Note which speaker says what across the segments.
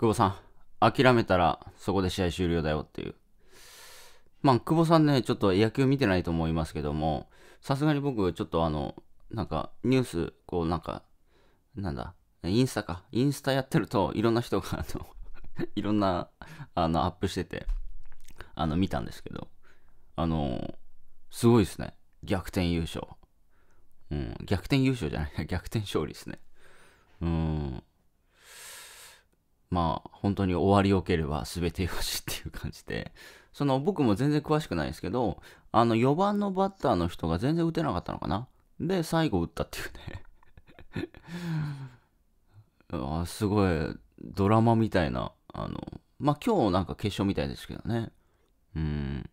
Speaker 1: 久保さん、諦めたらそこで試合終了だよっていう。まあ、久保さんね、ちょっと野球見てないと思いますけども、さすがに僕、ちょっとあの、なんか、ニュース、こう、なんか、なんだ、インスタか。インスタやってると、いろんな人が、あの いろんな、あの、アップしてて、あの、見たんですけど、あの、すごいですね。逆転優勝。うん、逆転優勝じゃない、逆転勝利ですね。うん。まあ本当に終わりよければ全てよしっていう感じで、その僕も全然詳しくないですけど、あの4番のバッターの人が全然打てなかったのかな。で、最後打ったっていうね すごいドラマみたいな、あの、まあ今日なんか決勝みたいですけどね。うん。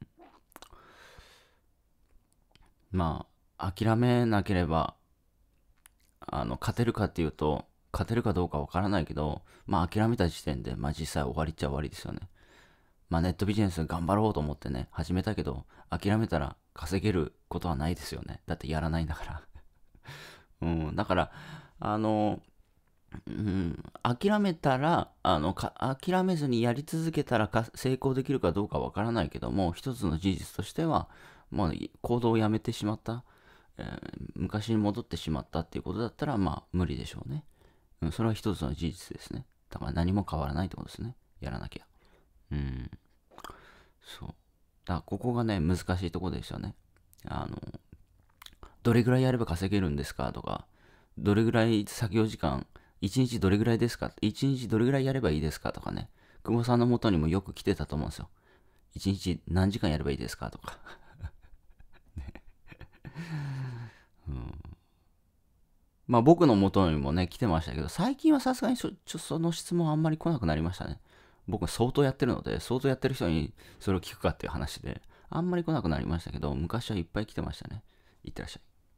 Speaker 1: まあ、諦めなければ、あの、勝てるかっていうと、勝てるかどうかわからないけど、まあ諦めた時点で、まあ実際終わりっちゃ終わりですよね。まあネットビジネス頑張ろうと思ってね、始めたけど、諦めたら稼げることはないですよね。だってやらないんだから うん、だから、あの、うん、諦めたらあのか諦めずにやり続けたら成功できるかどうかわからないけども一つの事実としては、まあ、行動をやめてしまった、えー、昔に戻ってしまったっていうことだったらまあ無理でしょうね。うん、それは一つの事実ですね。だから何も変わらないってことですね。やらなきゃ。うん。そう。だからここがね、難しいとこですよね。あの、どれぐらいやれば稼げるんですかとか、どれぐらい作業時間、一日どれぐらいですか一日どれぐらいやればいいですかとかね。久保さんの元にもよく来てたと思うんですよ。一日何時間やればいいですかとか。ね まあ僕の元にもね、来てましたけど、最近はさすがにちょ、ちょ、その質問あんまり来なくなりましたね。僕は相当やってるので、相当やってる人にそれを聞くかっていう話で、あんまり来なくなりましたけど、昔はいっぱい来てましたね。いってらっしゃい。